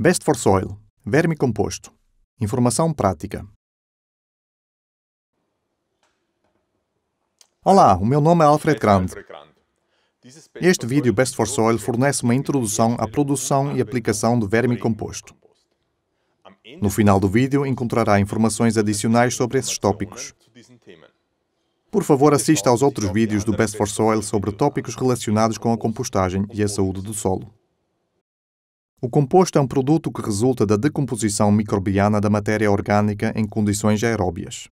Best for Soil Verme composto. Informação prática. Olá, o meu nome é Alfred Grand. Este vídeo Best for Soil fornece uma introdução à produção e aplicação de verme composto. No final do vídeo encontrará informações adicionais sobre esses tópicos. Por favor, assista aos outros vídeos do Best for Soil sobre tópicos relacionados com a compostagem e a saúde do solo. O composto é um produto que resulta da decomposição microbiana da matéria orgânica em condições aeróbias.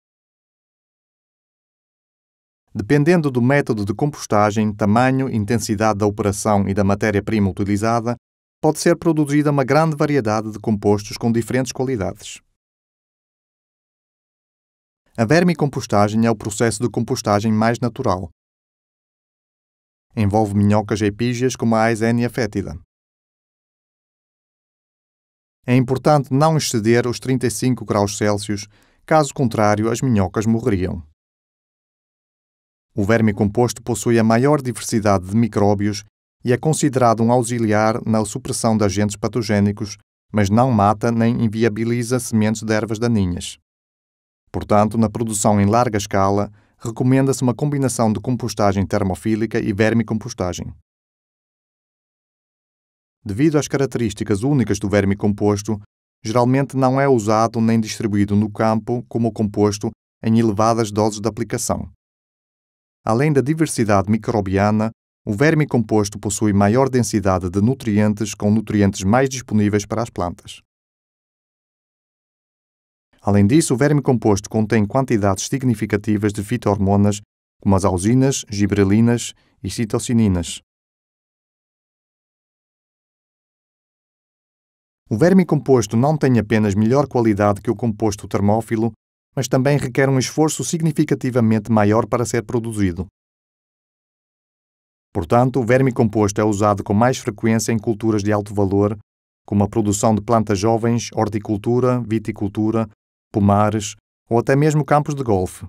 Dependendo do método de compostagem, tamanho, intensidade da operação e da matéria-prima utilizada, pode ser produzida uma grande variedade de compostos com diferentes qualidades. A vermicompostagem é o processo de compostagem mais natural. Envolve minhocas epígeas como a Aesenia fétida. É importante não exceder os 35 graus Celsius, caso contrário, as minhocas morreriam. O verme composto possui a maior diversidade de micróbios e é considerado um auxiliar na supressão de agentes patogénicos, mas não mata nem inviabiliza sementes de ervas daninhas. Portanto, na produção em larga escala, recomenda-se uma combinação de compostagem termofílica e vermicompostagem devido às características únicas do verme composto, geralmente não é usado nem distribuído no campo como composto em elevadas doses de aplicação. Além da diversidade microbiana, o verme composto possui maior densidade de nutrientes com nutrientes mais disponíveis para as plantas. Além disso, o verme composto contém quantidades significativas de fitohormonas, como as auxinas, gibrelinas e citocininas, O verme composto não tem apenas melhor qualidade que o composto termófilo, mas também requer um esforço significativamente maior para ser produzido. Portanto, o verme composto é usado com mais frequência em culturas de alto valor, como a produção de plantas jovens, horticultura, viticultura, pomares ou até mesmo campos de golfe.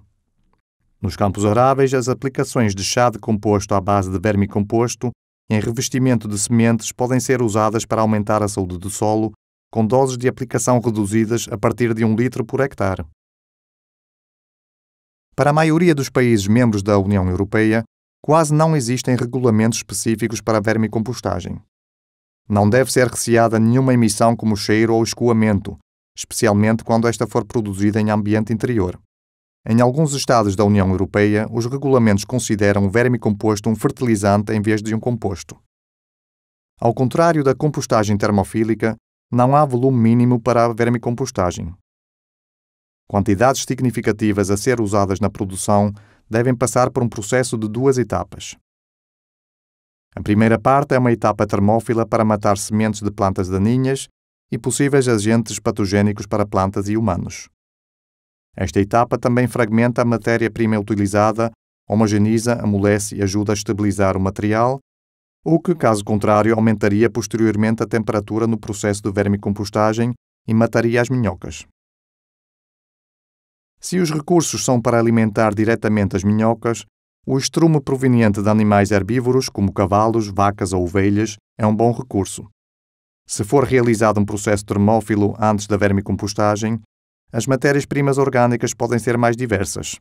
Nos campos aráveis, as aplicações de chá de composto à base de verme composto em revestimento de sementes podem ser usadas para aumentar a saúde do solo, com doses de aplicação reduzidas a partir de 1 litro por hectare. Para a maioria dos países membros da União Europeia, quase não existem regulamentos específicos para a vermicompostagem. Não deve ser receada nenhuma emissão como cheiro ou escoamento, especialmente quando esta for produzida em ambiente interior. Em alguns estados da União Europeia, os regulamentos consideram o verme composto um fertilizante em vez de um composto. Ao contrário da compostagem termofílica, não há volume mínimo para a vermicompostagem. Quantidades significativas a ser usadas na produção devem passar por um processo de duas etapas. A primeira parte é uma etapa termófila para matar sementes de plantas daninhas e possíveis agentes patogênicos para plantas e humanos. Esta etapa também fragmenta a matéria-prima utilizada, homogeniza, amolece e ajuda a estabilizar o material, o que, caso contrário, aumentaria posteriormente a temperatura no processo de vermicompostagem e mataria as minhocas. Se os recursos são para alimentar diretamente as minhocas, o estrume proveniente de animais herbívoros, como cavalos, vacas ou ovelhas, é um bom recurso. Se for realizado um processo termófilo antes da vermicompostagem, as matérias-primas orgânicas podem ser mais diversas.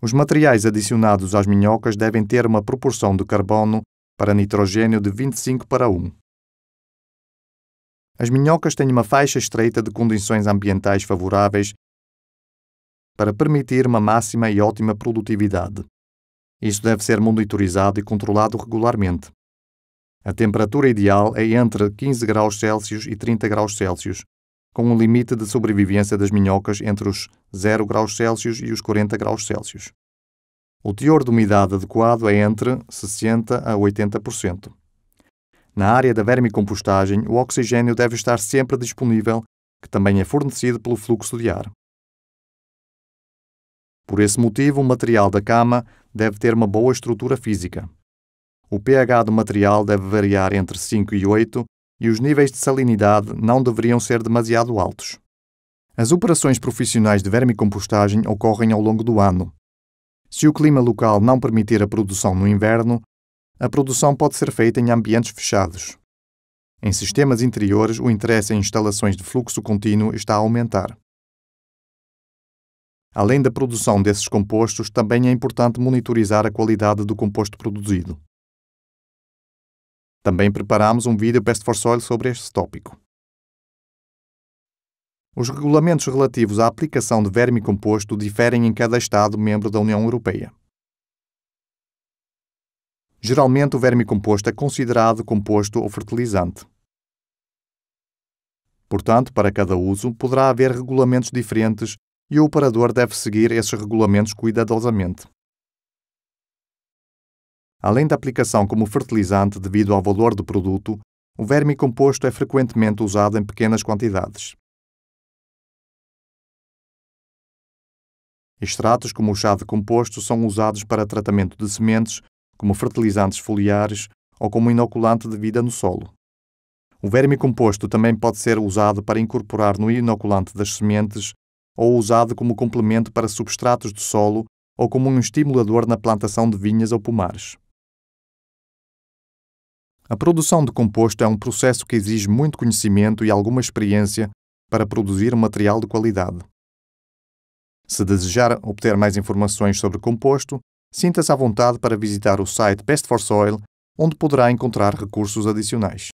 Os materiais adicionados às minhocas devem ter uma proporção de carbono para nitrogênio de 25 para 1. As minhocas têm uma faixa estreita de condições ambientais favoráveis para permitir uma máxima e ótima produtividade. Isso deve ser monitorizado e controlado regularmente. A temperatura ideal é entre 15 graus Celsius e 30 graus Celsius, com um limite de sobrevivência das minhocas entre os 0 graus Celsius e os 40 graus Celsius. O teor de umidade adequado é entre 60% a 80%. Na área da vermicompostagem, o oxigênio deve estar sempre disponível, que também é fornecido pelo fluxo de ar. Por esse motivo, o material da cama deve ter uma boa estrutura física. O pH do material deve variar entre 5 e 8 e os níveis de salinidade não deveriam ser demasiado altos. As operações profissionais de vermicompostagem ocorrem ao longo do ano. Se o clima local não permitir a produção no inverno, a produção pode ser feita em ambientes fechados. Em sistemas interiores, o interesse em instalações de fluxo contínuo está a aumentar. Além da produção desses compostos, também é importante monitorizar a qualidade do composto produzido. Também preparamos um vídeo Best for Soil sobre este tópico. Os regulamentos relativos à aplicação de vermi-composto diferem em cada Estado membro da União Europeia. Geralmente, o vermi-composto é considerado composto ou fertilizante. Portanto, para cada uso, poderá haver regulamentos diferentes e o operador deve seguir esses regulamentos cuidadosamente. Além da aplicação como fertilizante devido ao valor do produto, o verme composto é frequentemente usado em pequenas quantidades. Extratos como o chá de composto são usados para tratamento de sementes, como fertilizantes foliares ou como inoculante de vida no solo. O verme composto também pode ser usado para incorporar no inoculante das sementes ou usado como complemento para substratos de solo ou como um estimulador na plantação de vinhas ou pomares. A produção de composto é um processo que exige muito conhecimento e alguma experiência para produzir um material de qualidade. Se desejar obter mais informações sobre composto, sinta-se à vontade para visitar o site Best for Soil, onde poderá encontrar recursos adicionais.